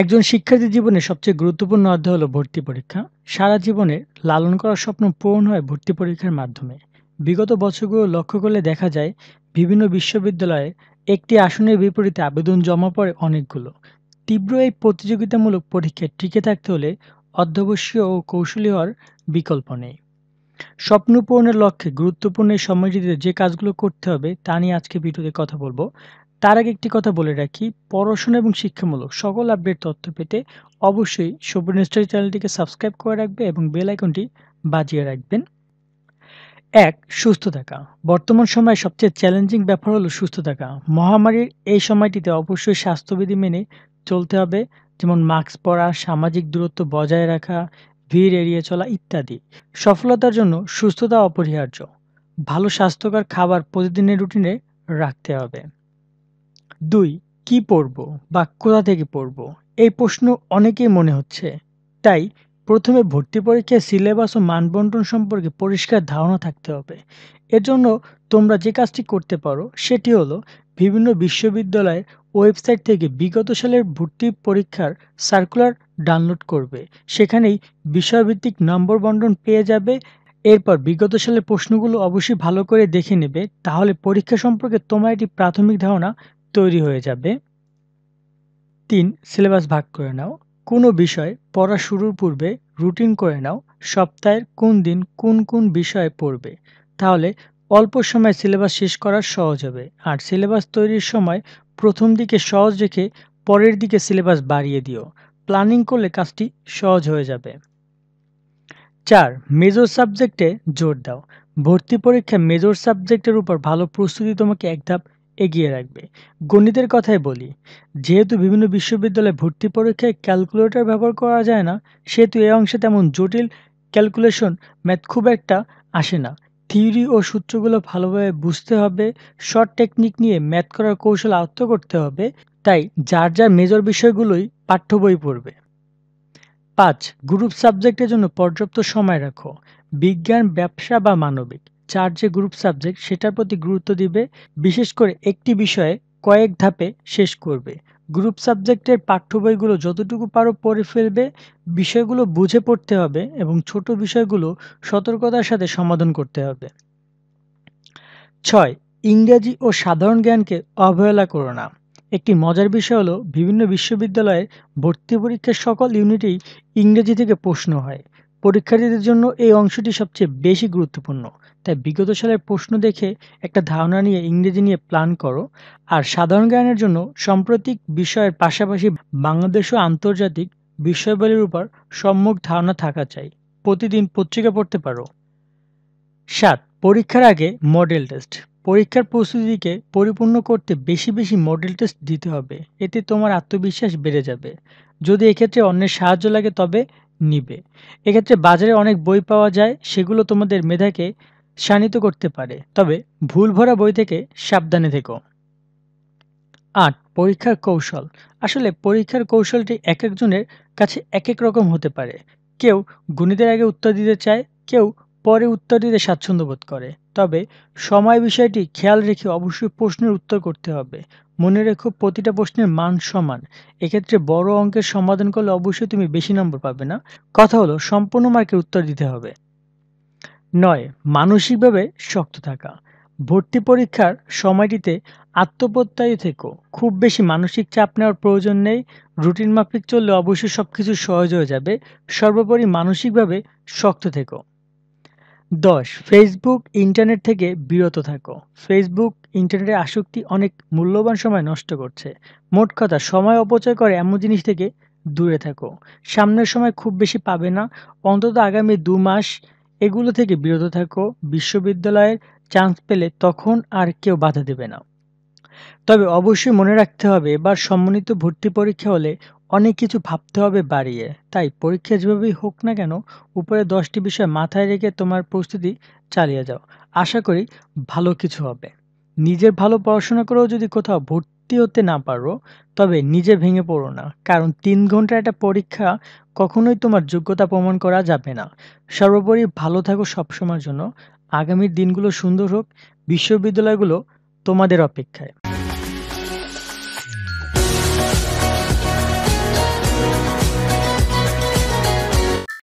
একজন শিক্ষার্থী জীবনে সবচেয়ে গুরুত্বপূর্ণ অধ্যায় হলো ভর্তি পরীক্ষা সারা জীবনে লালন করার স্বপ্ন পূরণ হয় ভর্তি পরীক্ষার মাধ্যমে বিগত বছরগুলো লক্ষ্য করলে দেখা যায় বিভিন্ন বিশ্ববিদ্যালয়ে একটি আসনের বিপরীতে আবেদন জমা পড়ে অনেকগুলো তীব্র এই প্রতিযোগিতামূলক পরীক্ষায় টিকে থাকতে হলে অধ্যবসীয় ও কৌশলী হওয়ার বিকল্প নেই স্বপ্ন পূরণের লক্ষ্যে গুরুত্বপূর্ণ এই সময়টিতে যে কাজগুলো করতে হবে তা নিয়ে আজকে ভিডিওতে কথা বলবো তার আগে একটি কথা বলে রাখি পড়াশোনা এবং শিক্ষামূলক সকল আপডেট তথ্য পেতে অবশ্যই সুবর্ণ স্টাডি চ্যানেলটিকে সাবস্ক্রাইব করে রাখবে এবং বেল আইকনটি বাজিয়ে রাখবেন এক সুস্থ থাকা বর্তমান সময়ে সবচেয়ে চ্যালেঞ্জিং ব্যাপার হলো সুস্থ থাকা মহামারীর এই সময়টিতে অবশ্যই স্বাস্থ্যবিধি মেনে চলতে হবে যেমন মাস্ক পরা সামাজিক দূরত্ব বজায় রাখা ভিড় এড়িয়ে চলা ইত্যাদি সফলতার জন্য সুস্থতা অপরিহার্য ভালো স্বাস্থ্যকর খাবার প্রতিদিনের রুটিনে রাখতে হবে দুই কি পড়ব বা কোথা থেকে পড়ব এই প্রশ্ন অনেকেই মনে হচ্ছে তাই প্রথমে ভর্তি পরীক্ষায় সিলেবাস ও মানবন্টন সম্পর্কে পরিষ্কার ধারণা থাকতে হবে এজন্য তোমরা যে কাজটি করতে পারো সেটি হলো বিভিন্ন বিশ্ববিদ্যালয়ের ওয়েবসাইট থেকে বিগত সালের ভর্তি পরীক্ষার সার্কুলার ডাউনলোড করবে সেখানেই বিষয়ভিত্তিক নম্বর বন্টন পেয়ে যাবে এরপর বিগত সালের প্রশ্নগুলো অবশ্যই ভালো করে দেখে নেবে তাহলে পরীক্ষা সম্পর্কে তোমার একটি প্রাথমিক ধারণা তৈরি হয়ে যাবে তিন সিলেবাস ভাগ করে নাও কোনো বিষয় পড়া শুরুর পূর্বে রুটিন করে নাও সপ্তাহের কোন দিন কোন কোন বিষয়ে পড়বে তাহলে অল্প সময় সিলেবাস শেষ করা সহজ হবে আর সিলেবাস তৈরির সময় প্রথম দিকে সহজ রেখে পরের দিকে সিলেবাস বাড়িয়ে দিও প্ল্যানিং করলে কাজটি সহজ হয়ে যাবে চার মেজর সাবজেক্টে জোর দাও ভর্তি পরীক্ষা মেজর সাবজেক্টের উপর ভালো প্রস্তুতি তোমাকে এক ধাপ এগিয়ে রাখবে গণিতের কথাই বলি যেহেতু বিভিন্ন বিশ্ববিদ্যালয়ে ভর্তি পরীক্ষায় ক্যালকুলেটর ব্যবহার করা যায় না সেহেতু এই অংশে তেমন জটিল ক্যালকুলেশন ম্যাথ খুব একটা আসে না থিওরি ও সূত্রগুলো ভালোভাবে বুঝতে হবে শর্ট টেকনিক নিয়ে ম্যাথ করার কৌশল আয়ত্ত করতে হবে তাই যার যার মেজর বিষয়গুলোই পাঠ্য বই পড়বে পাঁচ গ্রুপ সাবজেক্টের জন্য পর্যাপ্ত সময় রাখো বিজ্ঞান ব্যবসা বা মানবিক চার যে গ্রুপ সাবজেক্ট সেটার প্রতি গুরুত্ব দিবে বিশেষ করে একটি বিষয়ে কয়েক ধাপে শেষ করবে গ্রুপ সাবজেক্টের পাঠ্য বইগুলো যতটুকু পারো পড়ে ফেলবে বিষয়গুলো বুঝে পড়তে হবে এবং ছোট বিষয়গুলো সতর্কতার সাথে সমাধান করতে হবে ছয় ইংরেজি ও সাধারণ জ্ঞানকে অবহেলা করো না একটি মজার বিষয় হলো বিভিন্ন বিশ্ববিদ্যালয়ের ভর্তি পরীক্ষার সকল ইউনিটেই ইংরেজি থেকে প্রশ্ন হয় পরীক্ষার্থীদের জন্য এই অংশটি সবচেয়ে বেশি গুরুত্বপূর্ণ তাই বিগত সালের প্রশ্ন দেখে একটা ধারণা নিয়ে ইংরেজি নিয়ে প্ল্যান করো আর সাধারণ জ্ঞানের জন্য সাম্প্রতিক বিষয়ের পাশাপাশি বাংলাদেশ ও আন্তর্জাতিক বিষয়বলির উপর সম্মুখ ধারণা থাকা চাই প্রতিদিন পত্রিকা পড়তে পারো সাত পরীক্ষার আগে মডেল টেস্ট পরীক্ষার প্রস্তুতিকে পরিপূর্ণ করতে বেশি বেশি মডেল টেস্ট দিতে হবে এতে তোমার আত্মবিশ্বাস বেড়ে যাবে যদি এক্ষেত্রে অন্যের সাহায্য লাগে তবে নিবে এক্ষেত্রে বাজারে অনেক বই পাওয়া যায় সেগুলো তোমাদের মেধাকে শানিত করতে পারে তবে ভুল ভরা বই থেকে সাবধানে থেকো আট পরীক্ষার কৌশল আসলে পরীক্ষার কৌশলটি এক একজনের কাছে এক এক রকম হতে পারে কেউ গণিতের আগে উত্তর দিতে চায় কেউ পরে উত্তর দিতে স্বাচ্ছন্দ্য বোধ করে তবে সময় বিষয়টি খেয়াল রেখে অবশ্যই প্রশ্নের উত্তর করতে হবে মনে রেখো প্রতিটা প্রশ্নের মান সমান এক্ষেত্রে বড় অঙ্কের সমাধান করলে অবশ্যই তুমি বেশি নম্বর পাবে না কথা হলো সম্পূর্ণ মার্কের উত্তর দিতে হবে নয় মানসিকভাবে শক্ত থাকা ভর্তি পরীক্ষার সময়টিতে আত্মপ্রত্যয় থেকো খুব বেশি মানসিক চাপ নেওয়ার প্রয়োজন নেই রুটিন মাফিক চললে অবশ্যই সব কিছু সহজ হয়ে যাবে সর্বোপরি মানসিকভাবে শক্ত থেকো দশ ফেসবুক ইন্টারনেট থেকে বিরত থাকো ফেসবুক ইন্টারনেটে আসক্তি অনেক মূল্যবান সময় নষ্ট করছে মোট কথা সময় অপচয় করে এমন জিনিস থেকে দূরে থাকো সামনের সময় খুব বেশি পাবে না অন্তত আগামী দু মাস এগুলো থেকে বিরত থাকো বিশ্ববিদ্যালয়ের চান্স পেলে তখন আর কেউ বাধা দেবে না তবে অবশ্যই মনে রাখতে হবে এবার সম্মানিত ভর্তি পরীক্ষা হলে অনেক কিছু ভাবতে হবে বাড়িয়ে তাই পরীক্ষা যেভাবেই হোক না কেন উপরে দশটি বিষয় মাথায় রেখে তোমার প্রস্তুতি চালিয়ে যাও আশা করি ভালো কিছু হবে নিজের ভালো পড়াশোনা করেও যদি কোথাও ভর্তি হতে না পারো তবে নিজে ভেঙে পড়ো না কারণ তিন ঘন্টা একটা পরীক্ষা কখনোই তোমার যোগ্যতা প্রমাণ করা যাবে না সর্বোপরি ভালো থাকো সবসময়ের জন্য আগামীর দিনগুলো সুন্দর হোক বিশ্ববিদ্যালয়গুলো তোমাদের অপেক্ষায়